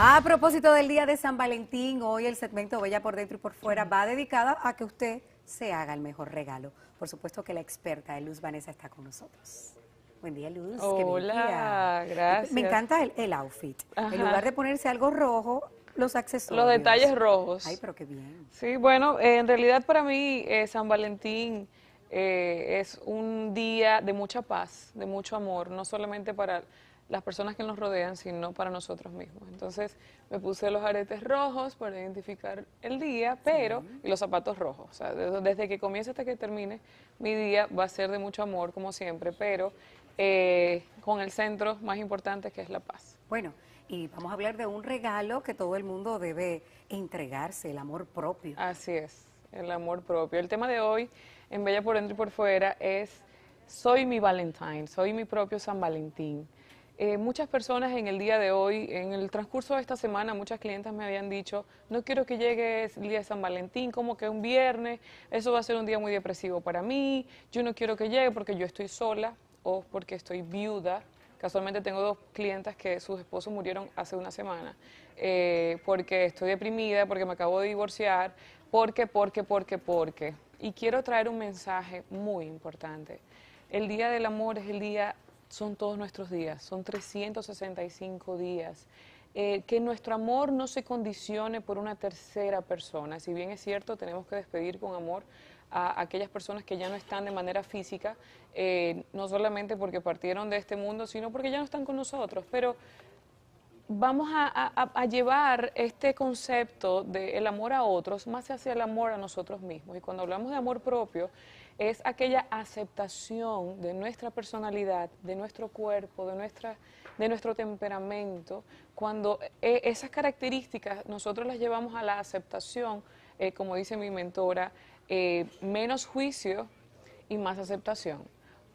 A propósito del día de San Valentín, hoy el segmento Bella por Dentro y por Fuera va dedicada a que usted se haga el mejor regalo. Por supuesto que la experta de Luz Vanessa está con nosotros. Buen día, Luz. Hola, gracias. Me encanta el, outfit. En lugar de ponerse algo rojo, los accesorios. Los detalles rojos. Ay, pero qué bien. Sí, bueno, eh, en realidad para mí eh, San Valentín eh, es un día de mucha paz, de mucho amor, no solamente para las personas que nos rodean, sino para nosotros mismos. Entonces me puse los aretes rojos para identificar el día, pero, y los zapatos rojos. desde, que comience hasta que termine, mi día va a ser de mucho amor, como siempre, pero eh, con el centro más importante que es la paz. Bueno, y vamos a hablar de un regalo que todo el mundo debe entregarse, el amor propio. Así es, el amor propio. El tema de hoy en Bella por Dentro y por Fuera es Soy mi Valentine, soy mi propio San Valentín. Eh, muchas personas en el día de hoy, en el transcurso de esta semana, muchas clientes me habían dicho, no quiero que llegue el día de San Valentín, como que un viernes, eso va a ser un día muy depresivo para mí, yo no quiero que llegue porque yo estoy sola o porque estoy viuda. Casualmente tengo dos clientas que sus esposos murieron hace una semana, eh, porque estoy deprimida, porque me acabo de divorciar, porque, porque, porque, porque. Y quiero traer un mensaje muy importante. El Día del Amor es el día son todos nuestros días, son 365 días. Eh, que nuestro amor no se condicione por una tercera persona. Si bien es cierto, tenemos que despedir con amor a aquellas personas que ya no están de manera física, eh, no solamente porque partieron de este mundo, sino porque ya no están con nosotros. Pero vamos a, llevar este concepto del amor a otros más hacia el amor a nosotros mismos. Y cuando hablamos de amor propio, es aquella aceptación de nuestra personalidad, de nuestro cuerpo, de, nuestra, de nuestro temperamento, cuando eh, esas características nosotros las llevamos a la aceptación, eh, como dice mi mentora, eh, menos juicio y más aceptación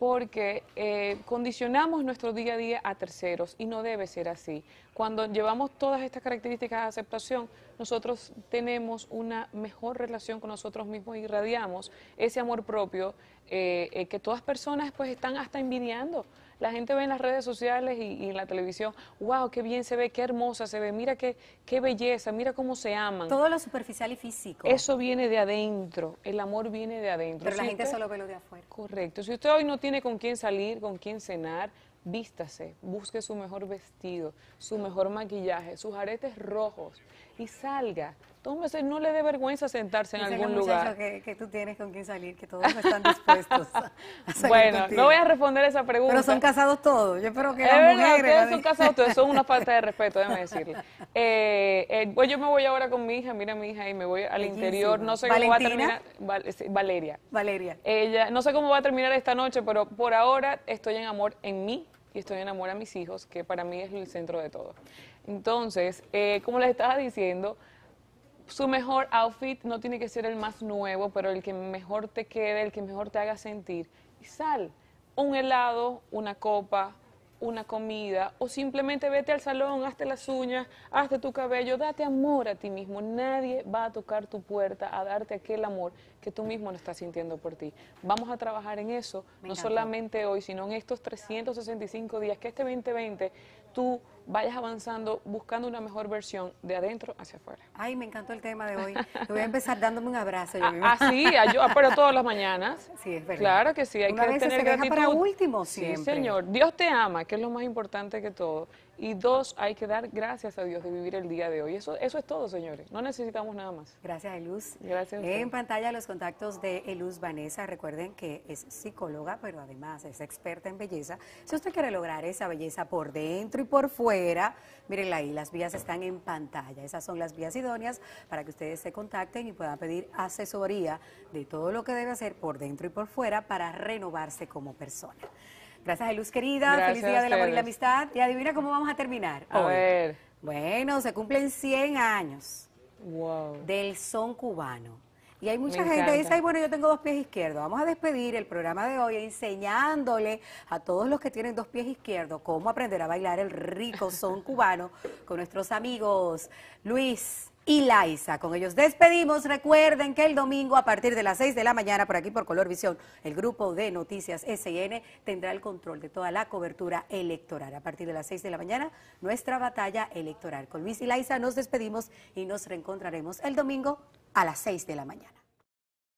porque eh, condicionamos nuestro día a día a terceros y no debe ser así. Cuando llevamos todas estas características de aceptación, nosotros tenemos una mejor relación con nosotros mismos y radiamos ese amor propio eh, eh, que todas personas pues están hasta envidiando la gente ve en las redes sociales y, en la televisión, wow, qué bien se ve, qué hermosa se ve, mira qué, qué belleza, mira cómo se aman. Todo lo superficial y físico. Eso viene de adentro, el amor viene de adentro. Pero la gente solo ve lo de afuera. Correcto, si usted hoy no tiene con quién salir, con quién cenar, vístase, busque su mejor vestido, su mejor maquillaje, sus aretes rojos, y salga. Tómese, no le dé vergüenza sentarse en Dice algún que lugar. Que, que tú tienes con quién salir, que todos están dispuestos Bueno, no voy a responder esa pregunta. Pero son casados todos, yo espero que es verdad, mujeres... son casados todos, es una falta de respeto, déjame decirle. Eh, eh, pues yo me voy ahora con mi hija, mira mi hija, y me voy al interior, no sé cómo va a terminar... Valeria. Valeria. Ella, no sé cómo va a terminar esta noche, pero por ahora estoy en amor en mí, y estoy en Amor a mis hijos, que para mí es el centro de todo. Entonces, eh, como les estaba diciendo, su mejor outfit no tiene que ser el más nuevo, pero el que mejor te quede, el que mejor te haga sentir. Y sal, un helado, una copa, una comida o simplemente vete al salón, hazte las uñas, hazte tu cabello, date amor a ti mismo. Nadie va a tocar tu puerta a darte aquel amor que tú mismo no estás sintiendo por ti. Vamos a trabajar en eso, no solamente hoy, sino en estos 365 días que este 2020 tú vayas avanzando buscando una mejor versión de adentro hacia afuera. Ay, me encantó el tema de hoy. Te voy a empezar dándome un abrazo. Así, ah, ah, ah, pero todas las mañanas. Sí, es verdad. Claro que sí, hay que tener se para último Sí, señor. Dios te ama, que es lo más importante que todo. Y dos, hay que dar gracias a Dios de vivir el día de hoy. Eso, eso es todo, señores. No necesitamos nada más. Gracias, Eluz. Gracias. En pantalla los contactos de Eluz Vanessa. Recuerden que es psicóloga, pero además es experta en belleza. Si usted quiere lograr esa belleza por dentro y por fuera, mírenla ahí. Las vías están en pantalla. Esas son las vías idóneas para que ustedes se contacten y puedan pedir asesoría de todo lo que debe hacer por dentro y por fuera para renovarse como persona. Gracias Luz querida, feliz día del amor y la amistad. Y adivina cómo vamos a terminar. A ver. Bueno, se cumplen 100 años del son cubano. Y hay mucha gente que dice, bueno, yo tengo dos pies izquierdos. Vamos a despedir el programa de hoy enseñándole a todos los que tienen dos pies izquierdos cómo aprender a bailar el rico son cubano con nuestros amigos Luis, y Laisa. Con ellos despedimos. Recuerden que el domingo a partir de las 6 de la mañana por aquí por Color Visión, el grupo de noticias SN tendrá el control de toda la cobertura electoral. A partir de las 6 de la mañana, nuestra batalla electoral. Con Luis y Laisa nos despedimos y nos reencontraremos el domingo a las 6 de la mañana.